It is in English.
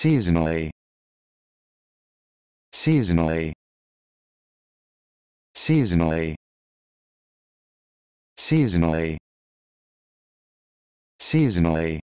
seasonally seasonally seasonally seasonally seasonally